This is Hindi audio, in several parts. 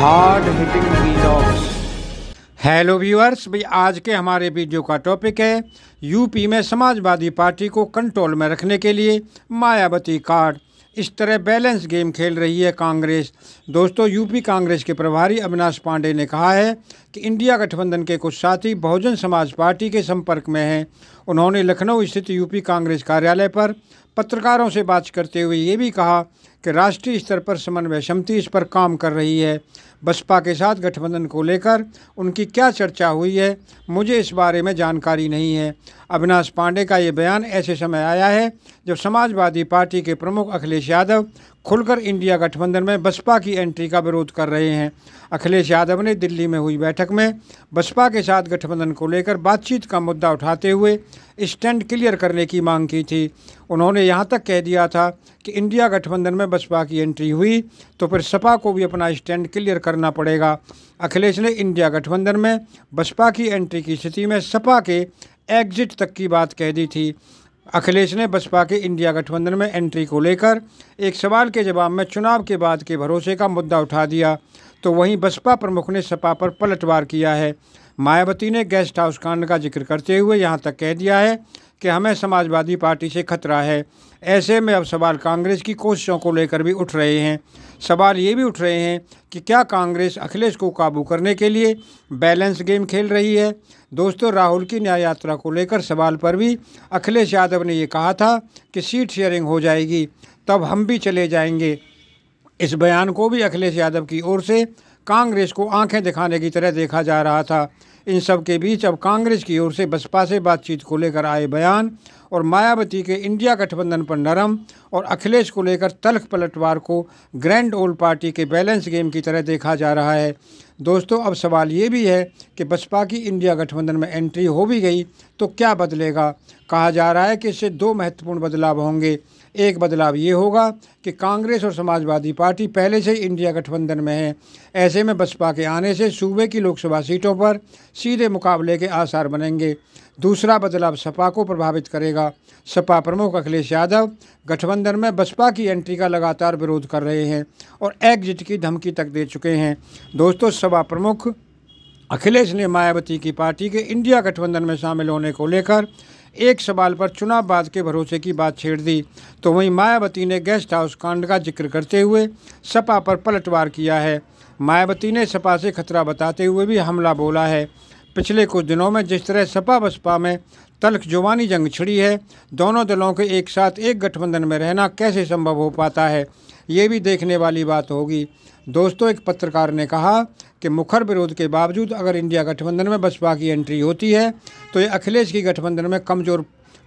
hard hitting vlogs hello viewers भाई आज के हमारे वीडियो का टॉपिक है यूपी में समाजवादी पार्टी को कंट्रोल में रखने के लिए मायावती कार्ड इस तरह बैलेंस गेम खेल रही है कांग्रेस दोस्तों यूपी कांग्रेस के प्रभारी अविनाश पांडे ने कहा है कि इंडिया गठबंधन के कुछ साथी बहुजन समाज पार्टी के संपर्क में हैं उन्होंने लखनऊ स्थित यूपी कांग्रेस कार्यालय पर पत्रकारों से बात करते हुए ये भी कहा कि राष्ट्रीय स्तर पर समन्वय समिति इस पर काम कर रही है बसपा के साथ गठबंधन को लेकर उनकी क्या चर्चा हुई है मुझे इस बारे में जानकारी नहीं है अविनाश पांडे का ये बयान ऐसे समय आया है जब समाजवादी पार्टी के प्रमुख अखिलेश यादव खुलकर इंडिया गठबंधन में बसपा की एंट्री का विरोध कर रहे हैं अखिलेश यादव ने दिल्ली में हुई बैठक में बसपा के साथ गठबंधन को लेकर बातचीत का मुद्दा उठाते हुए स्टैंड क्लियर करने की मांग की थी उन्होंने यहाँ तक कह दिया था कि इंडिया गठबंधन में बसपा की एंट्री हुई तो फिर सपा को भी अपना स्टैंड क्लियर करना पड़ेगा अखिलेश ने इंडिया गठबंधन में बसपा की एंट्री की स्थिति में सपा के एग्जिट तक की बात कह दी थी अखिलेश ने बसपा के इंडिया गठबंधन में एंट्री को लेकर एक सवाल के जवाब में चुनाव के बाद के भरोसे का मुद्दा उठा दिया तो वहीं बसपा प्रमुख ने सपा पर पलटवार किया है मायावती ने गेस्ट हाउस कांड का जिक्र करते हुए यहाँ तक कह दिया है कि हमें समाजवादी पार्टी से खतरा है ऐसे में अब सवाल कांग्रेस की कोशिशों को लेकर भी उठ रहे हैं सवाल ये भी उठ रहे हैं कि क्या कांग्रेस अखिलेश को काबू करने के लिए बैलेंस गेम खेल रही है दोस्तों राहुल की न्याय यात्रा को लेकर सवाल पर भी अखिलेश यादव ने ये कहा था कि सीट शेयरिंग हो जाएगी तब हम भी चले जाएंगे इस बयान को भी अखिलेश यादव की ओर से कांग्रेस को आंखें दिखाने की तरह देखा जा रहा था इन सब के बीच अब कांग्रेस की ओर से बसपा से बातचीत को लेकर आए बयान और मायावती के इंडिया गठबंधन पर नरम और अखिलेश को लेकर तलख पलटवार को ग्रैंड ओल्ड पार्टी के बैलेंस गेम की तरह देखा जा रहा है दोस्तों अब सवाल ये भी है कि बसपा की इंडिया गठबंधन में एंट्री हो भी गई तो क्या बदलेगा कहा जा रहा है कि इससे दो महत्वपूर्ण बदलाव होंगे एक बदलाव ये होगा कि कांग्रेस और समाजवादी पार्टी पहले से इंडिया गठबंधन में है ऐसे में बसपा के आने से सूबे की लोकसभा सीटों पर सीधे मुकाबले के आसार बनेंगे दूसरा बदलाव सपा को प्रभावित करेगा सपा प्रमुख अखिलेश यादव गठबंधन में बसपा की एंट्री का लगातार विरोध कर रहे हैं और एग्जिट की धमकी तक दे चुके हैं दोस्तों सपा प्रमुख अखिलेश ने मायावती की पार्टी के इंडिया गठबंधन में शामिल होने को लेकर एक सवाल पर चुनाव बाद के भरोसे की बात छेड़ दी तो वहीं मायावती ने गेस्ट हाउस कांड का जिक्र करते हुए सपा पर पलटवार किया है मायावती ने सपा से खतरा बताते हुए भी हमला बोला है पिछले कुछ दिनों में जिस तरह सपा बसपा में तलख जुबानी जंग छिड़ी है दोनों दलों के एक साथ एक गठबंधन में रहना कैसे संभव हो पाता है ये भी देखने वाली बात होगी दोस्तों एक पत्रकार ने कहा कि मुखर विरोध के बावजूद अगर इंडिया गठबंधन में बसपा की एंट्री होती है तो ये अखिलेश की गठबंधन में कमज़ोर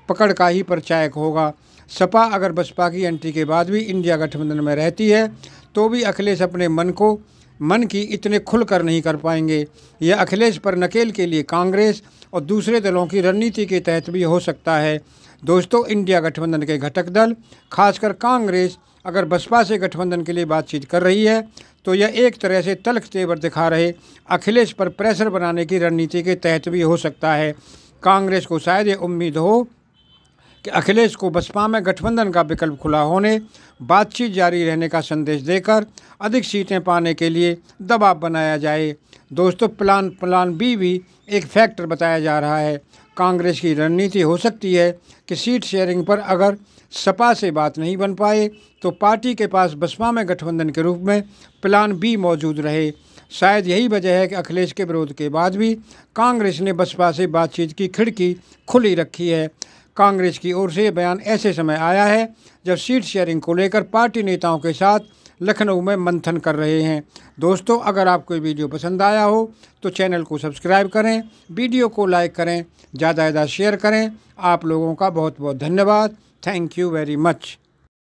पकड़ का ही परचायक होगा सपा अगर बसपा की एंट्री के बाद भी इंडिया गठबंधन में रहती है तो भी अखिलेश अपने मन को मन की इतने खुलकर नहीं कर पाएंगे यह अखिलेश पर नकेल के लिए कांग्रेस और दूसरे दलों की रणनीति के तहत भी हो सकता है दोस्तों इंडिया गठबंधन के घटक दल खासकर कांग्रेस अगर बसपा से गठबंधन के लिए बातचीत कर रही है तो यह एक तरह से तलख तेवर दिखा रहे अखिलेश पर प्रेशर बनाने की रणनीति के तहत भी हो सकता है कांग्रेस को शायद ये उम्मीद हो कि अखिलेश को बसपा में गठबंधन का विकल्प खुला होने बातचीत जारी रहने का संदेश देकर अधिक सीटें पाने के लिए दबाव बनाया जाए दोस्तों प्लान प्लान बी भी एक फैक्टर बताया जा रहा है कांग्रेस की रणनीति हो सकती है कि सीट शेयरिंग पर अगर सपा से बात नहीं बन पाए तो पार्टी के पास बसपा में गठबंधन के रूप में प्लान बी मौजूद रहे शायद यही वजह है कि अखिलेश के विरोध के बाद भी कांग्रेस ने बसपा से बातचीत की खिड़की खुली रखी है कांग्रेस की ओर से बयान ऐसे समय आया है जब सीट शेयरिंग को लेकर पार्टी नेताओं के साथ लखनऊ में मंथन कर रहे हैं दोस्तों अगर आपको वीडियो पसंद आया हो तो चैनल को सब्सक्राइब करें वीडियो को लाइक करें ज़्यादा ज़्यादा शेयर करें आप लोगों का बहुत बहुत धन्यवाद थैंक यू वेरी मच